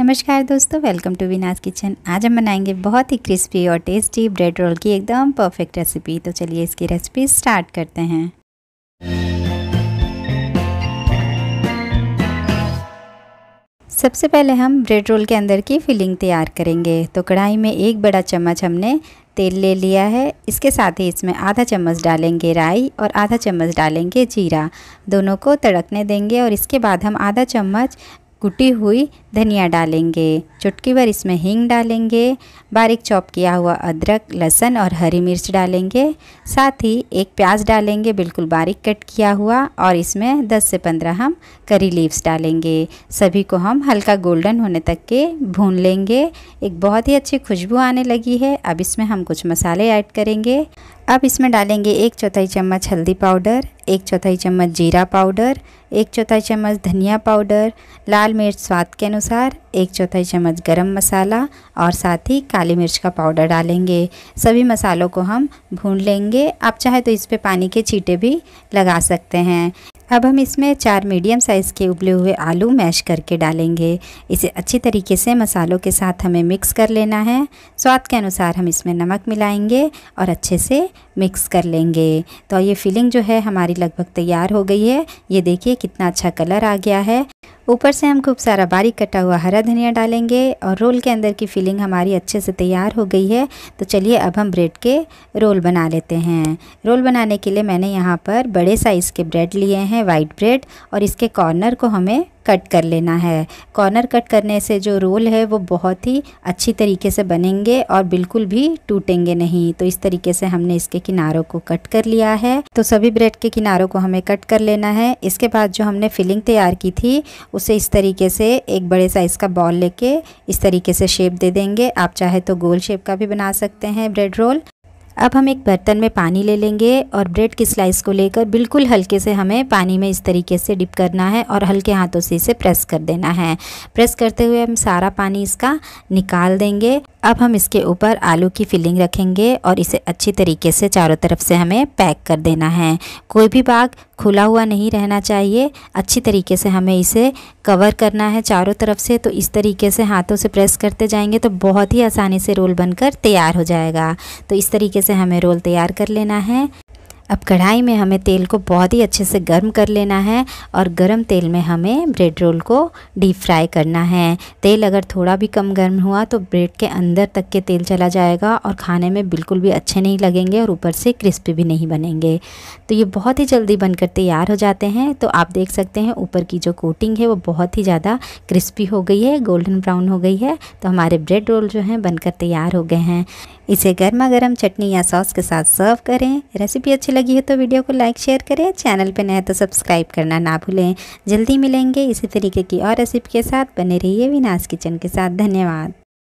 नमस्कार दोस्तों welcome to विनाश किचन आज हम बनाएंगे बहुत ही क्रिस्पी और टेस्टी ब्रेड रोल की एकदम परफेक्ट रेसिपी तो चलिए इसकी रेसिपी स्टार्ट करते हैं सबसे पहले हम ब्रेड रोल के अंदर की फिलिंग तैयार करेंगे तो कढ़ाई में एक बड़ा चम्मच हमने तेल ले लिया है इसके साथ ही इसमें आधा चम्मच डालेंगे राई और आधा चम्मच डालेंगे जीरा दोनों को तड़कने देंगे और इसके बाद हम आधा चम्मच कुटी हुई धनिया डालेंगे चुटकी भर इसमें हींग डालेंगे बारीक चॉप किया हुआ अदरक लहसुन और हरी मिर्च डालेंगे साथ ही एक प्याज डालेंगे बिल्कुल बारीक कट किया हुआ और इसमें 10 से 15 हम करी लीव्स डालेंगे सभी को हम हल्का गोल्डन होने तक के भून लेंगे एक बहुत ही अच्छी खुशबू आने लगी है अब इसमें हम कुछ मसाले ऐड करेंगे अब इसमें डालेंगे एक चौथाई चम्मच हल्दी पाउडर एक चौथाई चम्मच जीरा पाउडर एक चौथाई चम्मच धनिया पाउडर लाल मिर्च स्वाद के अनुसार एक चौथाई चम्मच गरम मसाला और साथ ही काली मिर्च का पाउडर डालेंगे सभी मसालों को हम भून लेंगे आप चाहे तो इस पे पानी के छींटे भी लगा सकते हैं अब हम इसमें चार मीडियम साइज़ के उबले हुए आलू मैश करके डालेंगे इसे अच्छी तरीके से मसालों के साथ हमें मिक्स कर लेना है स्वाद के अनुसार हम इसमें नमक मिलाएंगे और अच्छे से मिक्स कर लेंगे तो ये फिलिंग जो है हमारी लगभग तैयार हो गई है ये देखिए कितना अच्छा कलर आ गया है ऊपर से हम खूब सारा बारीक कटा हुआ हरा धनिया डालेंगे और रोल के अंदर की फिलिंग हमारी अच्छे से तैयार हो गई है तो चलिए अब हम ब्रेड के रोल बना लेते हैं रोल बनाने के लिए मैंने यहाँ पर बड़े साइज़ के ब्रेड लिए हैं वाइट ब्रेड और इसके कॉर्नर को हमें कट कर लेना है कॉर्नर कट करने से जो रोल है वो बहुत ही अच्छी तरीके से बनेंगे और बिल्कुल भी टूटेंगे नहीं तो इस तरीके से हमने इसके किनारों को कट कर लिया है तो सभी ब्रेड के किनारों को हमें कट कर लेना है इसके बाद जो हमने फिलिंग तैयार की थी उसे इस तरीके से एक बड़े साइज़ का बॉल लेके इस तरीके से शेप दे देंगे आप चाहे तो गोल शेप का भी बना सकते हैं ब्रेड रोल अब हम एक बर्तन में पानी ले लेंगे और ब्रेड की स्लाइस को लेकर बिल्कुल हल्के से हमें पानी में इस तरीके से डिप करना है और हल्के हाथों से इसे प्रेस कर देना है प्रेस करते हुए हम सारा पानी इसका निकाल देंगे अब हम इसके ऊपर आलू की फिलिंग रखेंगे और इसे अच्छी तरीके से चारों तरफ से हमें पैक कर देना है कोई भी बाग खुला हुआ नहीं रहना चाहिए अच्छी तरीके से हमें इसे कवर करना है चारों तरफ से तो इस तरीके से हाथों से प्रेस करते जाएंगे तो बहुत ही आसानी से रोल बनकर तैयार हो जाएगा तो इस तरीके से हमें रोल तैयार कर लेना है अब कढ़ाई में हमें तेल को बहुत ही अच्छे से गर्म कर लेना है और गर्म तेल में हमें ब्रेड रोल को डीप फ्राई करना है तेल अगर थोड़ा भी कम गर्म हुआ तो ब्रेड के अंदर तक के तेल चला जाएगा और खाने में बिल्कुल भी अच्छे नहीं लगेंगे और ऊपर से क्रिस्पी भी नहीं बनेंगे तो ये बहुत ही जल्दी बनकर तैयार हो जाते हैं तो आप देख सकते हैं ऊपर की जो कोटिंग है वो बहुत ही ज़्यादा क्रिस्पी हो गई है गोल्डन ब्राउन हो गई है तो हमारे ब्रेड रोल जो हैं बनकर तैयार हो गए हैं इसे गर्मा गर्म चटनी या सॉस के साथ सर्व करें रेसिपी अच्छी लगी हो तो वीडियो को लाइक शेयर करें चैनल पर नए तो सब्सक्राइब करना ना भूलें जल्दी मिलेंगे इसी तरीके की और रेसिपी के साथ बने रहिए विनाश किचन के साथ धन्यवाद